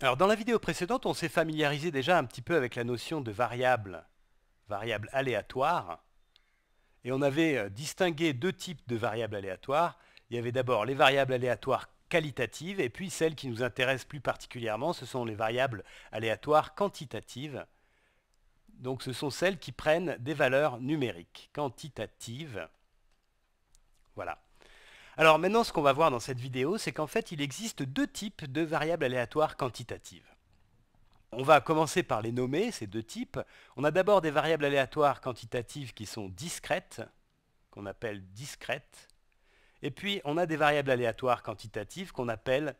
Alors dans la vidéo précédente, on s'est familiarisé déjà un petit peu avec la notion de variable, variable aléatoire, et on avait euh, distingué deux types de variables aléatoires. Il y avait d'abord les variables aléatoires qualitatives, et puis celles qui nous intéressent plus particulièrement, ce sont les variables aléatoires quantitatives. Donc ce sont celles qui prennent des valeurs numériques, quantitatives. Voilà. Alors maintenant, ce qu'on va voir dans cette vidéo, c'est qu'en fait, il existe deux types de variables aléatoires quantitatives. On va commencer par les nommer, ces deux types. On a d'abord des variables aléatoires quantitatives qui sont discrètes, qu'on appelle discrètes. Et puis, on a des variables aléatoires quantitatives qu'on appelle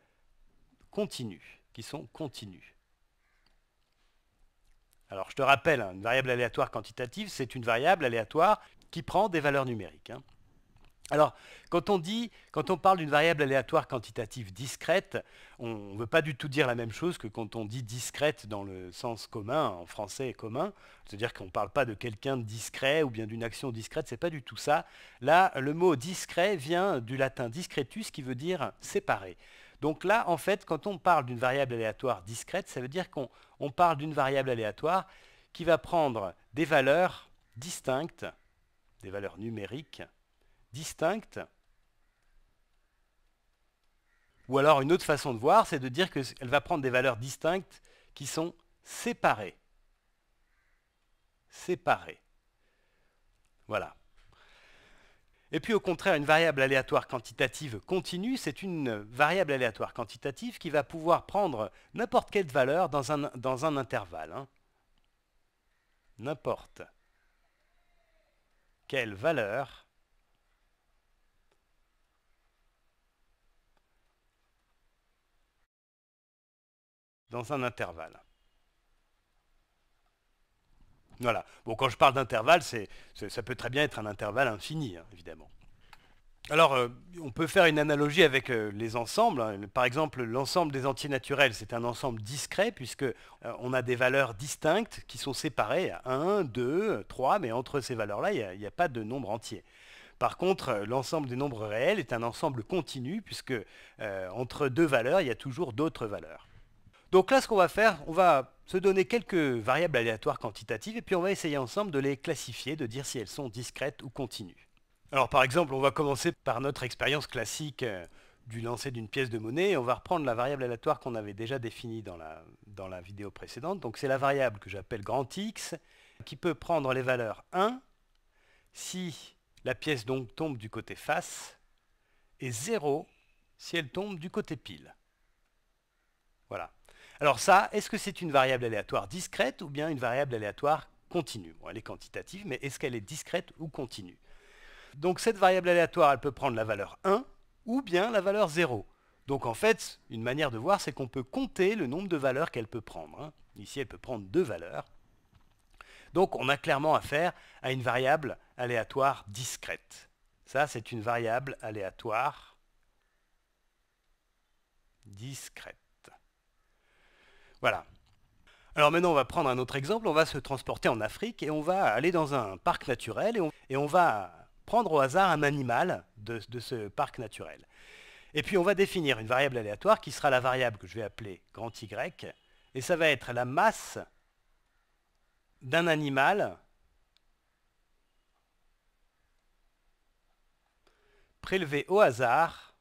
continues, qui sont continues. Alors, je te rappelle, hein, une variable aléatoire quantitative, c'est une variable aléatoire qui prend des valeurs numériques. Hein. Alors, quand on, dit, quand on parle d'une variable aléatoire quantitative discrète, on ne veut pas du tout dire la même chose que quand on dit discrète dans le sens commun, en français commun, c'est-à-dire qu'on ne parle pas de quelqu'un de discret ou bien d'une action discrète, ce n'est pas du tout ça. Là, le mot discret vient du latin discretus qui veut dire séparé. Donc là, en fait, quand on parle d'une variable aléatoire discrète, ça veut dire qu'on parle d'une variable aléatoire qui va prendre des valeurs distinctes, des valeurs numériques, distinctes. Ou alors une autre façon de voir, c'est de dire qu'elle va prendre des valeurs distinctes qui sont séparées. Séparées. Voilà. Et puis au contraire, une variable aléatoire quantitative continue, c'est une variable aléatoire quantitative qui va pouvoir prendre n'importe quelle valeur dans un, dans un intervalle. Hein. N'importe quelle valeur dans un intervalle. Voilà. Bon, quand je parle d'intervalle, ça peut très bien être un intervalle infini, hein, évidemment. Alors, euh, on peut faire une analogie avec euh, les ensembles. Hein. Par exemple, l'ensemble des entiers naturels, c'est un ensemble discret puisque euh, on a des valeurs distinctes qui sont séparées à 1, 2, 3, mais entre ces valeurs-là, il n'y a, a, pas de nombre entier. Par contre, l'ensemble des nombres réels est un ensemble continu puisque entre deux valeurs, il y a toujours d'autres valeurs. Donc là, ce qu'on va faire, on va se donner quelques variables aléatoires quantitatives et puis on va essayer ensemble de les classifier, de dire si elles sont discrètes ou continues. Alors par exemple, on va commencer par notre expérience classique euh, du lancer d'une pièce de monnaie on va reprendre la variable aléatoire qu'on avait déjà définie dans la, dans la vidéo précédente. Donc c'est la variable que j'appelle grand X qui peut prendre les valeurs 1 si la pièce tombe du côté face et 0 si elle tombe du côté pile. Voilà. Alors ça, est-ce que c'est une variable aléatoire discrète ou bien une variable aléatoire continue Elle est quantitative, mais est-ce qu'elle est discrète ou continue Donc cette variable aléatoire, elle peut prendre la valeur 1 ou bien la valeur 0. Donc en fait, une manière de voir, c'est qu'on peut compter le nombre de valeurs qu'elle peut prendre. Hein. Ici, elle peut prendre deux valeurs. Donc on a clairement affaire à une variable aléatoire discrète. Ça, c'est une variable aléatoire discrète. Voilà. Alors maintenant, on va prendre un autre exemple. On va se transporter en Afrique et on va aller dans un parc naturel et on, va prendre au hasard un animal de, de ce parc naturel. Et puis on va définir une variable aléatoire qui sera la variable que je vais appeler grand Y. Et ça va être la masse d'un animal prélevé au hasard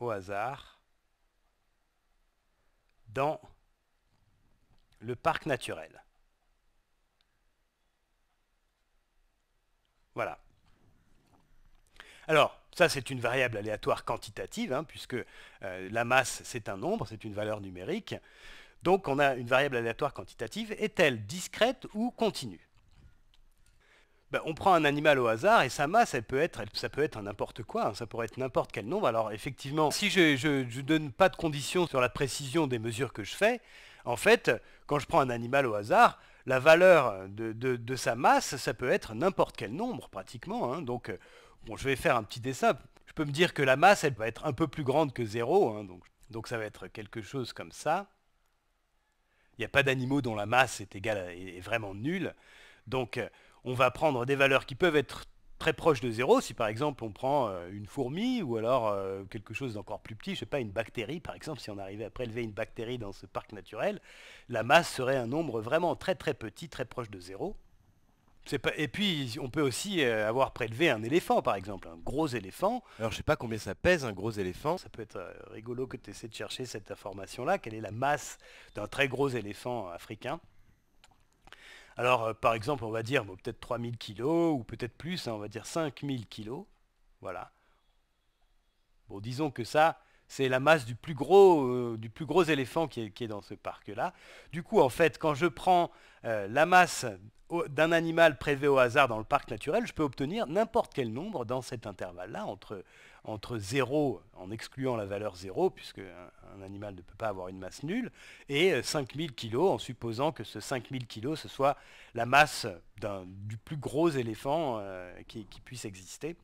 au hasard dans le parc naturel. Voilà. Alors, ça c'est une variable aléatoire quantitative, hein, puisque euh, la masse c'est un nombre, c'est une valeur numérique. Donc on a une variable aléatoire quantitative. Est-elle discrète ou continue ben, on prend un animal au hasard et sa masse, elle peut être, ça peut être n'importe quoi, hein, ça pourrait être n'importe quel nombre. Alors effectivement, si je ne donne pas de conditions sur la précision des mesures que je fais, en fait, quand je prends un animal au hasard, la valeur de, sa masse, ça peut être n'importe quel nombre pratiquement. Hein. donc, euh, bon, je vais faire un petit dessin. Je peux me dire que la masse, elle va être un peu plus grande que zéro. Hein, donc, ça va être quelque chose comme ça. Il n'y a pas d'animaux dont la masse est égale est vraiment nulle. Donc, euh, on va prendre des valeurs qui peuvent être très proches de zéro, si par exemple on prend euh, une fourmi ou alors euh, quelque chose d'encore plus petit, je ne sais pas, une bactérie par exemple, si on arrivait à prélever une bactérie dans ce parc naturel, la masse serait un nombre vraiment très très petit, très proche de zéro. Et puis, on peut aussi euh, avoir prélevé un éléphant, par exemple, un gros éléphant. Alors, je sais pas combien ça pèse, un gros éléphant. Ça peut être rigolo que tu essaies de chercher cette information-là. Quelle est la masse d'un très gros éléphant africain alors, euh, par exemple, on va dire peut-être 3000 kg ou peut-être plus, hein, on va dire 5000 kg. Voilà. Bon, disons que ça, c'est la masse du plus gros, euh, éléphant qui est, dans ce parc-là. Du coup, en fait, quand je prends euh, la masse d'un animal prélevé au hasard dans le parc naturel, je peux obtenir n'importe quel nombre dans cet intervalle-là, entre entre 0, en excluant la valeur 0, puisque un, animal ne peut pas avoir une masse nulle, et 5000 euh, kg, en supposant que ce 5000 kg, ce soit la masse du plus gros éléphant euh, qui, puisse exister.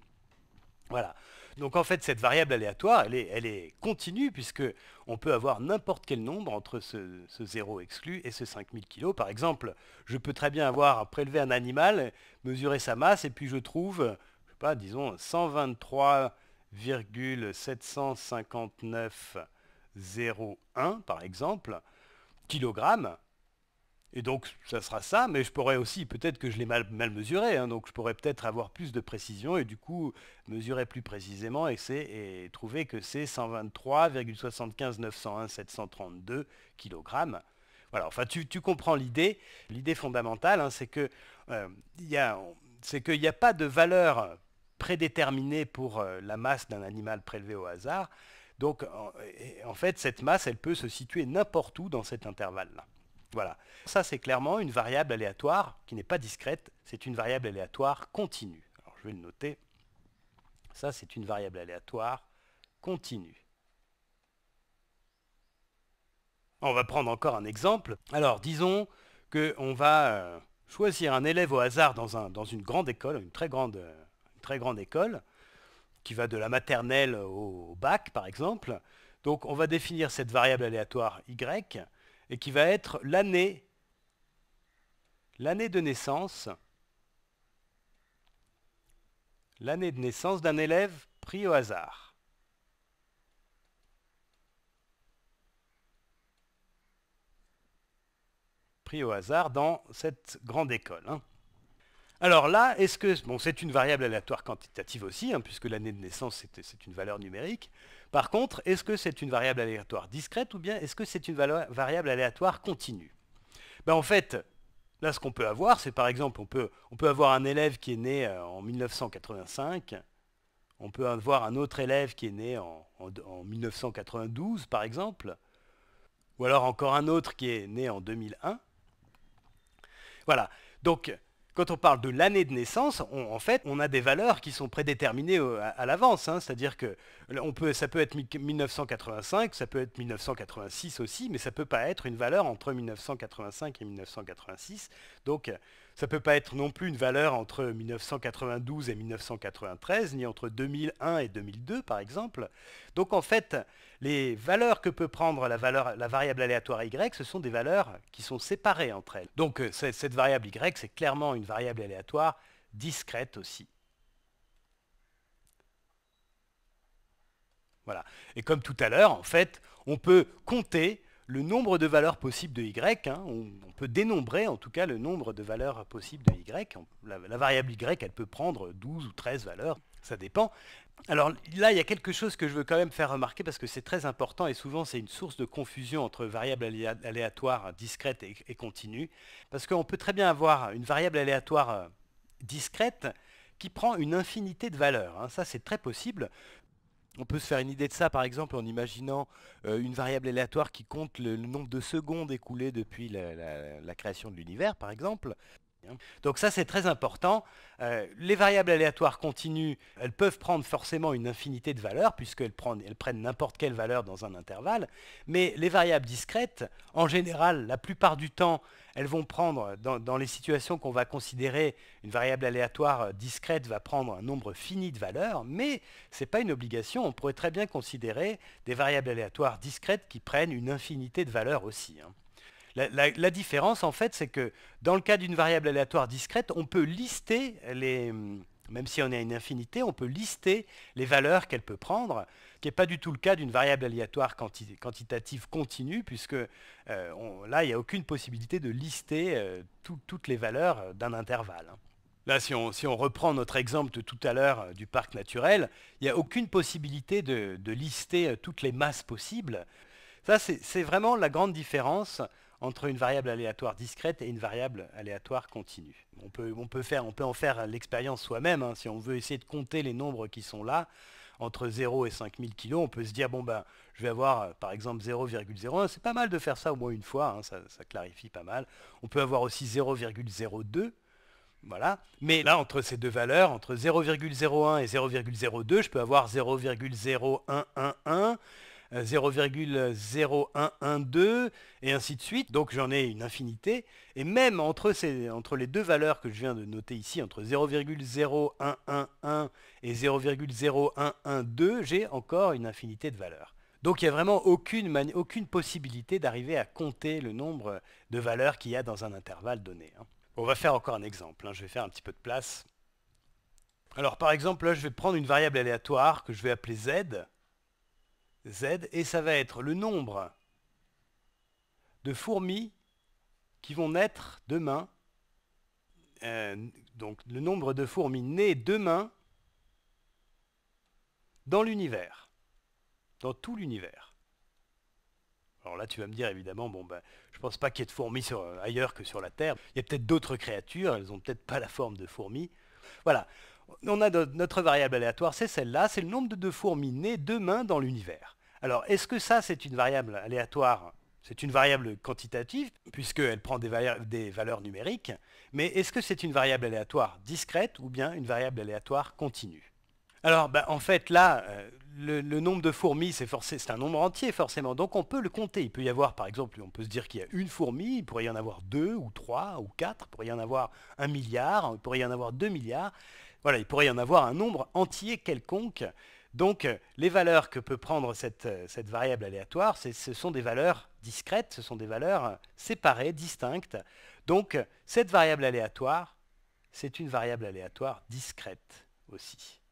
Voilà. Donc en fait, cette variable aléatoire, elle est, elle est continue, puisque on peut avoir n'importe quel nombre entre ce, 0 exclu et ce 5000 kg. Par exemple, je peux très bien avoir prélevé un animal, mesurer sa masse, et puis je trouve, je sais pas, disons 123 759,01 par exemple, kilogramme. Et donc ça sera ça, mais je pourrais aussi, peut-être que je l'ai mal, mesuré, hein, donc je pourrais peut-être avoir plus de précision et du coup mesurer plus précisément et, trouver que c'est 123,75 732 kg. Voilà, enfin tu, comprends l'idée. L'idée fondamentale, hein, c'est que n'y euh, a, a pas de valeur prédéterminée pour euh, la masse d'un animal prélevé au hasard. Donc en fait, cette masse, elle peut se situer n'importe où dans cet intervalle-là. Voilà. Ça, c'est clairement une variable aléatoire qui n'est pas discrète, c'est une variable aléatoire continue. Alors je vais le noter. Ça, c'est une variable aléatoire continue. On va prendre encore un exemple. Alors disons qu'on va euh, choisir un élève au hasard dans, dans une grande école, une très grande euh, grande école, qui va de la maternelle au, bac, par exemple. Donc on va définir cette variable aléatoire y, et qui va être l'année, l'année de naissance, l'année de naissance d'un élève pris au hasard. pris au hasard dans cette grande école. Hein. Alors là, est-ce que... Bon, c'est une variable aléatoire quantitative aussi, hein, puisque l'année de naissance, c'est une valeur numérique. Par contre, est-ce que c'est une variable aléatoire discrète ou bien est-ce que c'est une variable aléatoire continue ben, En fait, là, ce qu'on peut avoir, c'est par exemple, on peut, on peut avoir un élève qui est né euh, en 1985, on peut avoir un autre élève qui est né en, en 1992, par exemple, ou alors encore un autre qui est né en 2001. Voilà. Donc, quand on parle de l'année de naissance, on, en fait, on a des valeurs qui sont prédéterminées euh, à, l'avance. Hein. C'est-à-dire que ça peut être 1985, ça peut être 1986 aussi, mais ça ne peut pas être une valeur entre 1985 et 1986. Donc, ça ne peut pas être non plus une valeur entre 1992 et 1993, ni entre 2001 et 2002 par exemple. Donc en fait, les valeurs que peut prendre la, la variable aléatoire y, ce sont des valeurs qui sont séparées entre elles. Donc euh, cette variable y, c'est clairement une variable aléatoire discrète aussi. Voilà. Et comme tout à l'heure, en fait, on peut compter le nombre de valeurs possibles de y. Hein, on, peut dénombrer en tout cas le nombre de valeurs possibles de y. La, variable y, elle peut prendre 12 ou 13 valeurs, ça dépend. Alors là, il y a quelque chose que je veux quand même faire remarquer parce que c'est très important et souvent c'est une source de confusion entre variables aléatoires discrètes et, continues. Parce qu'on peut très bien avoir une variable aléatoire euh, discrète qui prend une infinité de valeurs. Hein. ça, c'est très possible. On peut se faire une idée de ça par exemple en imaginant euh, une variable aléatoire qui compte le, nombre de secondes écoulées depuis la création de l'univers par exemple. Donc ça, c'est très important. Euh, les variables aléatoires continues, elles peuvent prendre forcément une infinité de valeurs, puisqu'elles prennent, n'importe quelle valeur dans un intervalle, mais les variables discrètes, en général, la plupart du temps, elles vont prendre, dans, les situations qu'on va considérer, une variable aléatoire euh, discrète va prendre un nombre fini de valeurs, mais ce n'est pas une obligation, on pourrait très bien considérer des variables aléatoires discrètes qui prennent une infinité de valeurs aussi. Hein. La, différence, en fait, c'est que dans le cas d'une variable aléatoire discrète, on peut lister les... Hum, même si on est à une infinité, on peut lister les valeurs qu'elle peut prendre, ce qui n'est pas du tout le cas d'une variable aléatoire quantitative continue, puisque euh, là, il n'y a aucune possibilité de lister euh, toutes les valeurs euh, d'un intervalle. Hein. Là, si on, reprend notre exemple de tout à l'heure du parc naturel, il n'y a aucune possibilité de, de, lister toutes les masses possibles. Ça, c'est vraiment la grande différence entre une variable aléatoire discrète et une variable aléatoire continue. On peut, on peut, faire, on peut en faire l'expérience soi-même. Hein. Si on veut essayer de compter les nombres qui sont là, entre 0 et 5000 kg, on peut se dire, bon ben, je vais avoir euh, par exemple 0,01, c'est pas mal de faire ça au moins une fois, hein. ça, ça, clarifie pas mal. On peut avoir aussi 0,02, voilà. Mais là, entre ces deux valeurs, entre 0,01 et 0,02, je peux avoir 0,0111, 0,0112 euh, et ainsi de suite. Donc j'en ai une infinité. Et même entre, les deux valeurs que je viens de noter ici, entre 0,0111 et 0,0112, j'ai encore une infinité de valeurs. Donc il n'y a vraiment aucune, possibilité d'arriver à compter le nombre de valeurs qu'il y a dans un intervalle donné. Hein. On va faire encore un exemple, hein. je vais faire un petit peu de place. Alors par exemple, je vais prendre une variable aléatoire que je vais appeler z. Z, et ça va être le nombre de fourmis qui vont naître demain, euh, donc le nombre de fourmis nées demain dans l'univers, dans tout l'univers. Alors là, tu vas me dire évidemment, bon ben, je pense pas qu'il y ait de fourmis ailleurs que sur la Terre. Il y a peut-être d'autres créatures, elles ont peut-être pas la forme de fourmis. Voilà, on a notre variable aléatoire, c'est celle-là, c'est le nombre de fourmis nées demain dans l'univers. Alors, est-ce que ça, c'est une variable aléatoire C'est une variable quantitative, puisqu'elle prend des, valeurs numériques, mais est-ce que c'est une variable aléatoire discrète ou bien une variable aléatoire continue Alors, ben, en fait, là, euh, le, le, nombre de fourmis, c'est un nombre entier forcément, donc on peut le compter. Il peut y avoir, par exemple, on peut se dire qu'il y a une fourmi, il pourrait y en avoir deux ou trois ou quatre, il pourrait y en avoir un milliard, il pourrait y en avoir deux milliards. Voilà, il pourrait y en avoir un nombre entier quelconque donc, euh, les valeurs que peut prendre cette, euh, variable aléatoire, ce sont des valeurs discrètes, ce sont des valeurs euh, séparées, distinctes. Donc, cette variable aléatoire, c'est une variable aléatoire discrète aussi.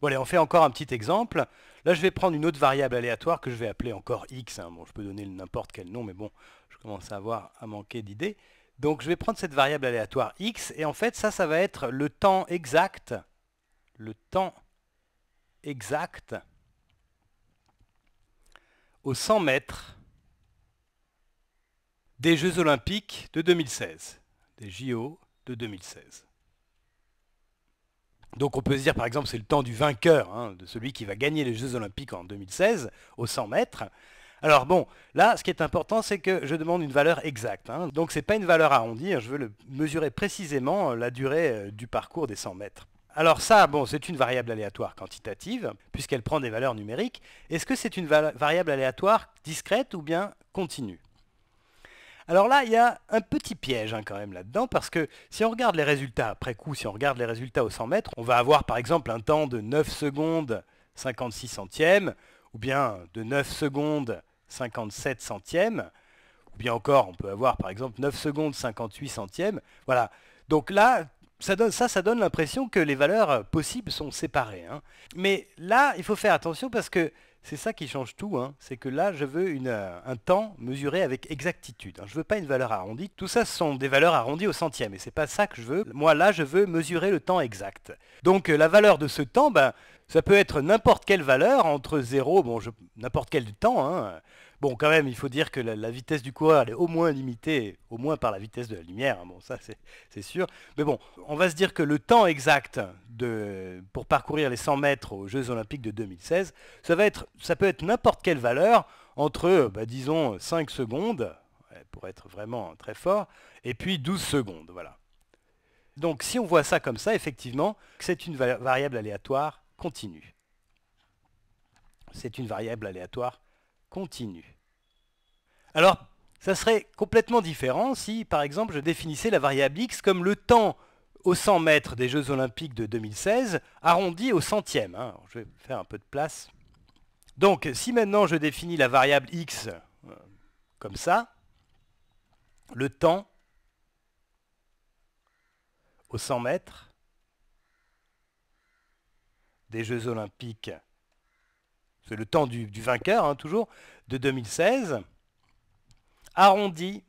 Bon, allez, on fait encore un petit exemple. Là, je vais prendre une autre variable aléatoire que je vais appeler encore x. Hein. Bon, je peux donner n'importe quel nom, mais bon, je commence à avoir à manquer d'idées. Donc, je vais prendre cette variable aléatoire x, et en fait, ça, ça va être le temps exact, le temps exact exact aux 100 mètres des Jeux olympiques de 2016, des JO de 2016. Donc on peut se dire par exemple c'est le temps du vainqueur, hein, de celui qui va gagner les Jeux olympiques en 2016 aux 100 mètres. Alors bon, là ce qui est important c'est que je demande une valeur exacte. Hein. Donc ce n'est pas une valeur arrondie, hein. je veux le mesurer précisément euh, la durée euh, du parcours des 100 mètres. Alors ça, bon, c'est une variable aléatoire quantitative, puisqu'elle prend des valeurs numériques. Est-ce que c'est une variable aléatoire discrète ou bien continue alors là, il y a un petit piège hein, quand même là-dedans, parce que si on regarde les résultats après coup, si on regarde les résultats au 100 mètres, on va avoir par exemple un temps de 9 secondes 56 centièmes, ou bien de 9 secondes 57 centièmes, ou bien encore on peut avoir par exemple 9 secondes 58 centièmes. Voilà. Donc là, ça, donne, ça, ça donne l'impression que les valeurs euh, possibles sont séparées. Hein. Mais là, il faut faire attention parce que c'est ça qui change tout. Hein. C'est que là, je veux euh, un temps mesuré avec exactitude. Hein. Je ne veux pas une valeur arrondie. Tout ça, ce sont des valeurs arrondies au centième. Et c'est pas ça que je veux. Moi, là, je veux mesurer le temps exact. Donc, euh, la valeur de ce temps, ben, ça peut être n'importe quelle valeur entre 0, bon, n'importe quel temps. Bon, quand même, il faut dire que la, vitesse du coureur est au moins limitée, au moins par la vitesse de la lumière. Hein. Bon, ça c'est sûr. Mais bon, on va se dire que le temps exact de, pour parcourir les 100 mètres aux Jeux Olympiques de 2016, ça, peut être n'importe quelle valeur entre, bah, disons, 5 secondes, pour être vraiment très fort, et puis 12 secondes, voilà. Donc si on voit ça comme ça, effectivement, c'est une variable aléatoire continue. C'est une variable aléatoire continue. Alors, ça serait complètement différent si, par exemple, je définissais la variable x comme le temps aux 100 mètres des Jeux Olympiques de 2016, arrondi au centième. Hein. je vais faire un peu de place. Donc, si maintenant je définis la variable x euh, comme ça, le temps aux 100 mètres des Jeux Olympiques c'est le temps du, vainqueur, hein, toujours, de 2016, arrondi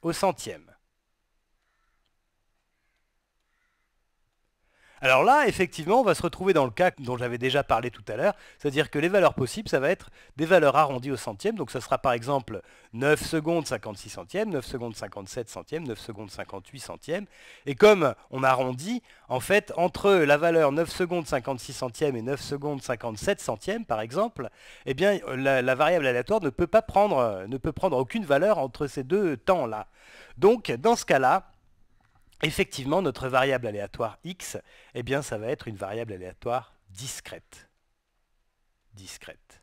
au centième. Alors là, effectivement, on va se retrouver dans le cas dont j'avais déjà parlé tout à l'heure, c'est-à-dire que les valeurs possibles, ça va être des valeurs arrondies au centième, donc ça sera par exemple 9 secondes 56 centièmes, 9 secondes 57 centièmes, 9 secondes 58 centièmes, et comme on arrondit, en fait, entre la valeur 9 secondes 56 centièmes et 9 secondes 57 centièmes, par exemple, eh bien, la, variable aléatoire ne peut pas prendre, ne peut prendre aucune valeur entre ces deux temps-là. Donc, dans ce cas-là, effectivement, notre variable aléatoire x, eh bien, ça va être une variable aléatoire discrète. Discrète.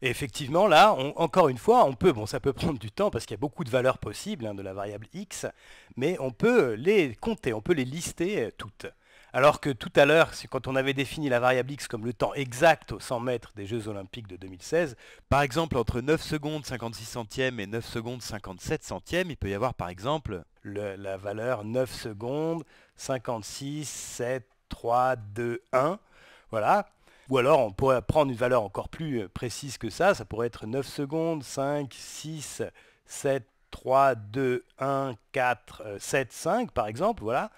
Et effectivement, là, encore une fois, on peut, bon, ça peut prendre du temps parce qu'il y a beaucoup de valeurs possibles hein, de la variable x, mais on peut les compter, on peut les lister euh, toutes. Alors que tout à l'heure, quand on avait défini la variable x comme le temps exact aux 100 mètres des Jeux Olympiques de 2016, par exemple entre 9 secondes 56 centièmes et 9 secondes 57 centièmes, il peut y avoir par exemple la valeur 9 secondes, 56, 7, 3, 2, 1. Voilà. Ou alors on pourrait prendre une valeur encore plus euh, précise que ça. Ça pourrait être 9 secondes, 5, 6, 7, 3, 2, 1, 4, 7, 5 par exemple. Voilà.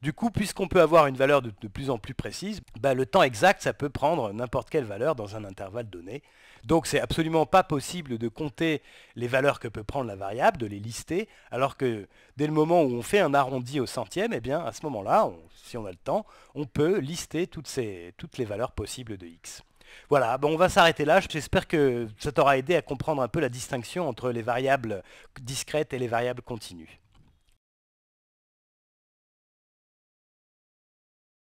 Du coup, puisqu'on peut avoir une valeur de, plus en plus précise, bah, le temps exact, ça peut prendre n'importe quelle valeur dans un intervalle donné. Donc c'est absolument pas possible de compter les valeurs que peut prendre la variable, de les lister, alors que dès le moment où on fait un arrondi au centième, eh bien à ce moment-là, si on a le temps, on peut lister toutes, toutes les valeurs possibles de x. Voilà, on va s'arrêter là. J'espère que ça t'aura aidé à comprendre un peu la distinction entre les variables discrètes et les variables continues.